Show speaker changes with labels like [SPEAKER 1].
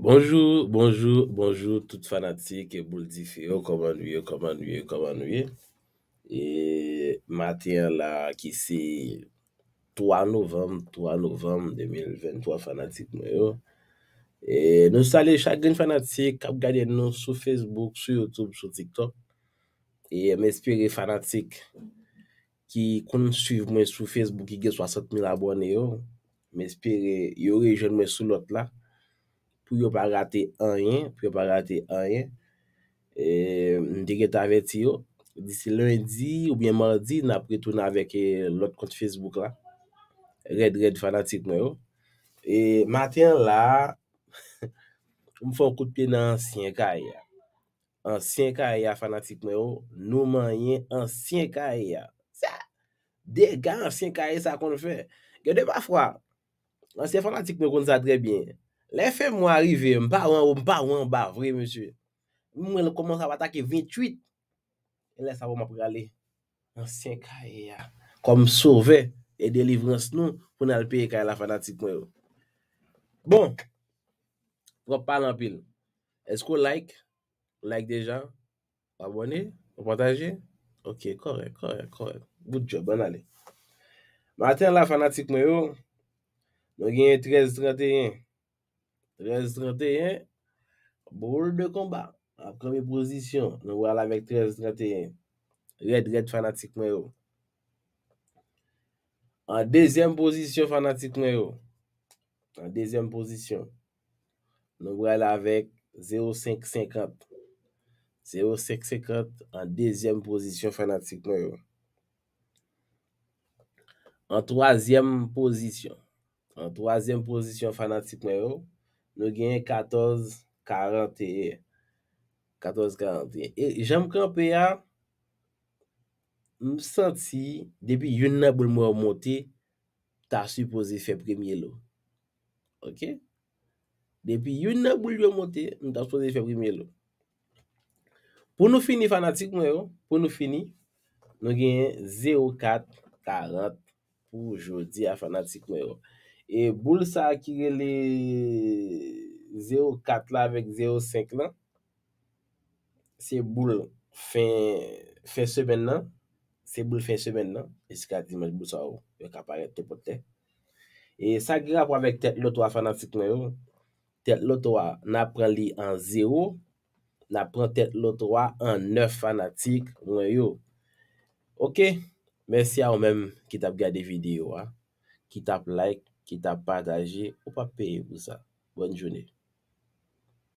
[SPEAKER 1] Bonjou, bonjou, bonjou, tout fanatik e bouldi feyo, koman wye, koman wye, koman wye. E matyen la ki se 3 novem, 3 novem 2023 fanatik mwen yo. E nou salè chak gen fanatik ap gade nou sou Facebook, sou Youtube, sou TikTok. E m espere fanatik ki kon suyv mwen sou Facebook ki gen 60.000 abonneyo. M espere yo rejen mwen sou lot la. pou yo pa rate an yon, pou yo pa rate an yon, ee, m diket aveti yo, disi lundi ou bien mardi, na pretoun avèk e, lòt konti Facebook la, Red Red Fanatik mè yo, ee, matin la, m fò kout pè nan ansyen kaya, ansyen kaya fanatik mè yo, nouman yon ansyen kaya, sa, degan ansyen kaya sa kon fè, gède pa fwa, ansyen fanatik mè yo kon sa drè bin, Lè fè mwa arrive mba ou oh, mba ou mba vre msye. Mwen lè koman sa batake vintuit. Lè sa wou mwa prale. Ansyen kaya. Kom souve e delivrans nou pou nan lpye kaya la fanatik mwen yo. Bon. Wop pan anpil. Esko like? Like deja? Abone? Opantaje? Ok, kore, kore, kore. Good job, anale. Matè la fanatik mwen yo. Mwen genye 13-31. 13-31, boule de kombat. An komi pozisyon, nou wè al avèk 13-31. Red, red fanatik mè yo. An dezyen pozisyon fanatik mè yo. An dezyen pozisyon. Nou wè al avèk 0-5-50. 0-5-50, an dezyen pozisyon fanatik mè yo. An toazyem pozisyon. An toazyem pozisyon fanatik mè yo. Nou genye 14.41. 14.41. E jenm kranpe ya. M senti. Depi yon nan boul mwen monti. Ta supose fe premye lo. Ok. Depi yon nan boul mwen monti. M ta supose fe premye lo. Pou nou fini fanatik mwen yo. Pou nou fini. Nou genye 0.4.40. Pou jodi a fanatik mwen yo. E boul sa akire li 0-4 la vek 0-5 la. Se boul fin semen nan. Se boul fin semen nan. E sika di manj boul sa ou. E kapare te poten. E sa grap avèk tet lotowa fanatik lwen yo. Tet lotowa nan pran li an 0. Nan pran tet lotowa an 9 fanatik lwen yo. Ok. Mèsi ya ou mèm ki tap gade videyo. Ki tap like. ki ta pa daje ou pa peye pou sa. Bonne jouni.